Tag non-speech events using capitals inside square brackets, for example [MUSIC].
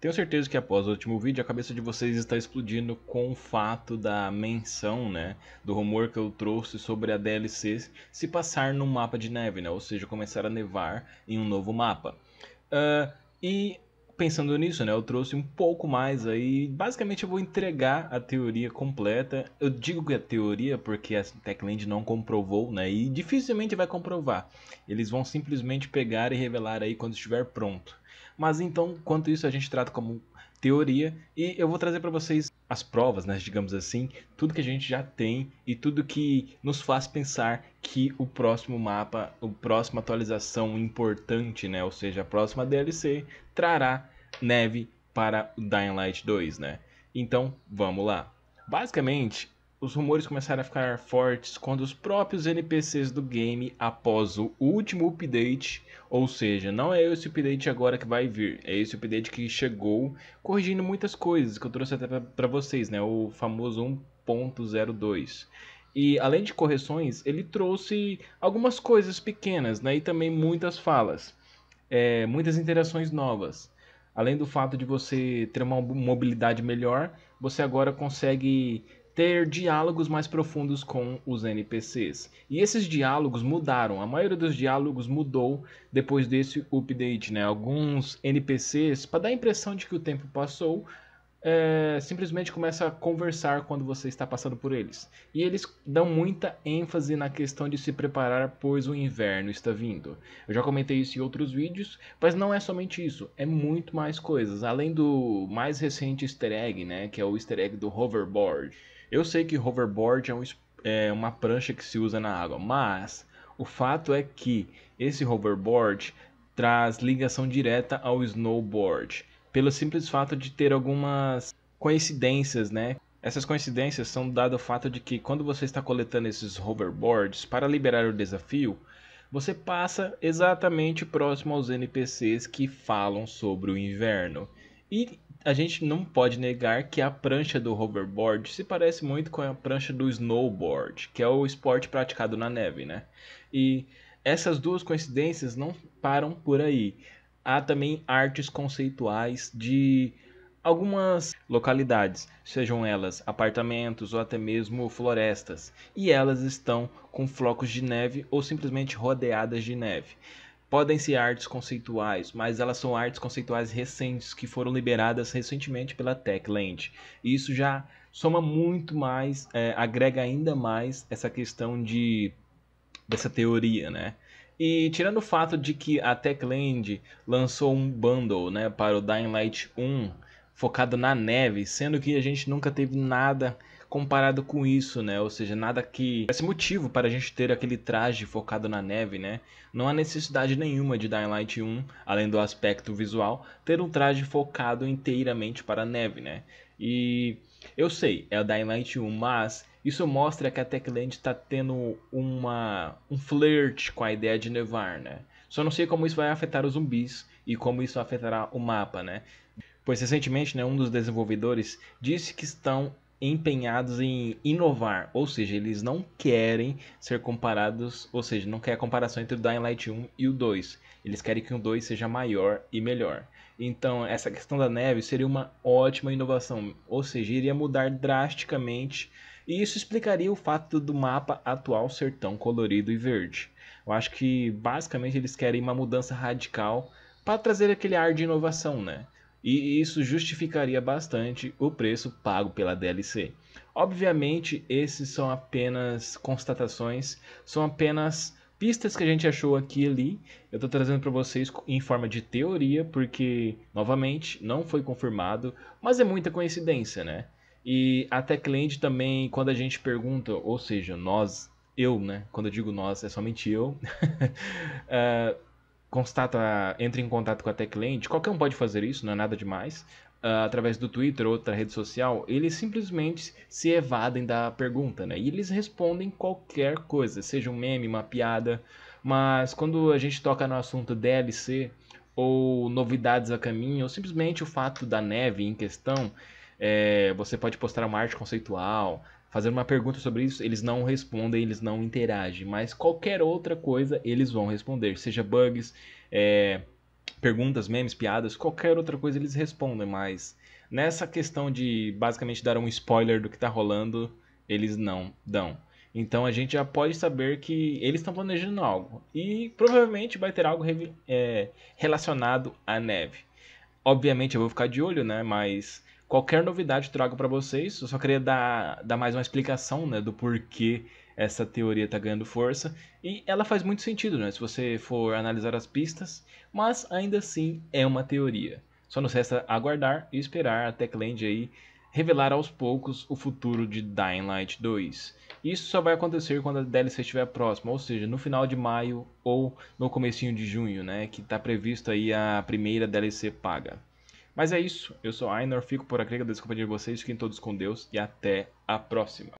Tenho certeza que após o último vídeo a cabeça de vocês está explodindo com o fato da menção, né, do rumor que eu trouxe sobre a DLC se passar num mapa de neve, né, ou seja, começar a nevar em um novo mapa. Uh, e pensando nisso, né, eu trouxe um pouco mais aí. Basicamente, eu vou entregar a teoria completa. Eu digo que é teoria porque a Techland não comprovou, né, e dificilmente vai comprovar. Eles vão simplesmente pegar e revelar aí quando estiver pronto. Mas então, quanto isso a gente trata como teoria e eu vou trazer para vocês as provas, né, digamos assim, tudo que a gente já tem e tudo que nos faz pensar que o próximo mapa, o próxima atualização importante, né, ou seja, a próxima DLC trará neve para o Dying Light 2, né? Então, vamos lá. Basicamente, os rumores começaram a ficar fortes quando os próprios NPCs do game, após o último update, ou seja, não é esse update agora que vai vir, é esse update que chegou corrigindo muitas coisas que eu trouxe até para vocês, né? O famoso 1.02. E além de correções, ele trouxe algumas coisas pequenas, né? E também muitas falas, é, muitas interações novas. Além do fato de você ter uma mobilidade melhor, você agora consegue ter diálogos mais profundos com os NPCs. E esses diálogos mudaram, a maioria dos diálogos mudou depois desse update, né? Alguns NPCs, para dar a impressão de que o tempo passou, é, simplesmente começa a conversar quando você está passando por eles. E eles dão muita ênfase na questão de se preparar, pois o inverno está vindo. Eu já comentei isso em outros vídeos, mas não é somente isso, é muito mais coisas. Além do mais recente easter egg, né, que é o easter egg do hoverboard. Eu sei que hoverboard é, um, é uma prancha que se usa na água, mas o fato é que esse hoverboard traz ligação direta ao snowboard pelo simples fato de ter algumas coincidências, né? Essas coincidências são dado ao fato de que quando você está coletando esses hoverboards para liberar o desafio, você passa exatamente próximo aos NPCs que falam sobre o inverno. E a gente não pode negar que a prancha do hoverboard se parece muito com a prancha do snowboard, que é o esporte praticado na neve, né? E essas duas coincidências não param por aí. Há também artes conceituais de algumas localidades, sejam elas apartamentos ou até mesmo florestas, e elas estão com flocos de neve ou simplesmente rodeadas de neve. Podem ser artes conceituais, mas elas são artes conceituais recentes que foram liberadas recentemente pela Techland. E isso já soma muito mais, é, agrega ainda mais essa questão de dessa teoria, né? E tirando o fato de que a Techland lançou um bundle né, para o Dying Light 1 focado na neve, sendo que a gente nunca teve nada comparado com isso, né? Ou seja, nada que esse motivo para a gente ter aquele traje focado na neve, né? Não há necessidade nenhuma de Dying Light 1, além do aspecto visual, ter um traje focado inteiramente para a neve, né? E eu sei, é o Dynamite 1, mas isso mostra que a Techland está tendo uma, um flirt com a ideia de né? Só não sei como isso vai afetar os zumbis e como isso afetará o mapa, né? Pois recentemente, né, um dos desenvolvedores disse que estão empenhados em inovar, ou seja, eles não querem ser comparados, ou seja, não quer a comparação entre o Dying Light 1 e o 2. Eles querem que o 2 seja maior e melhor. Então, essa questão da neve seria uma ótima inovação, ou seja, iria mudar drasticamente, e isso explicaria o fato do mapa atual ser tão colorido e verde. Eu acho que basicamente eles querem uma mudança radical para trazer aquele ar de inovação, né? e isso justificaria bastante o preço pago pela DLC. Obviamente, esses são apenas constatações, são apenas pistas que a gente achou aqui e ali. Eu estou trazendo para vocês em forma de teoria, porque novamente não foi confirmado, mas é muita coincidência, né? E a Techland também, quando a gente pergunta, ou seja, nós, eu, né? Quando eu digo nós, é somente eu. uh, [LAUGHS] constata, entra em contato com a TechLand, qualquer um pode fazer isso, não é nada demais, uh, através do Twitter ou outra rede social, eles simplesmente se evadem da pergunta, né? E eles respondem qualquer coisa, seja um meme, uma piada, mas quando a gente toca no assunto DLC ou novidades a caminho, ou simplesmente o fato da neve em questão, é, você pode postar uma arte conceitual, fazendo uma pergunta sobre isso, eles não respondem, eles não interagem. Mas qualquer outra coisa, eles vão responder. Seja bugs, é, perguntas, memes, piadas, qualquer outra coisa, eles respondem. Mas nessa questão de basicamente dar um spoiler do que está rolando, eles não dão. Então a gente já pode saber que eles estão planejando algo. E provavelmente vai ter algo é, relacionado à neve. Obviamente eu vou ficar de olho, né? Mas Qualquer novidade trago para vocês. Eu só queria dar, dar mais uma explicação né, do porquê essa teoria está ganhando força. E ela faz muito sentido né, se você for analisar as pistas, mas ainda assim é uma teoria. Só nos resta aguardar e esperar a Techland aí revelar aos poucos o futuro de Dying Light 2. Isso só vai acontecer quando a DLC estiver próxima, ou seja, no final de maio ou no comecinho de junho, né, que está previsto aí a primeira DLC paga. Mas é isso, eu sou Ainor, fico por aqui, agradeço a companhia de vocês, fiquem todos com Deus e até a próxima.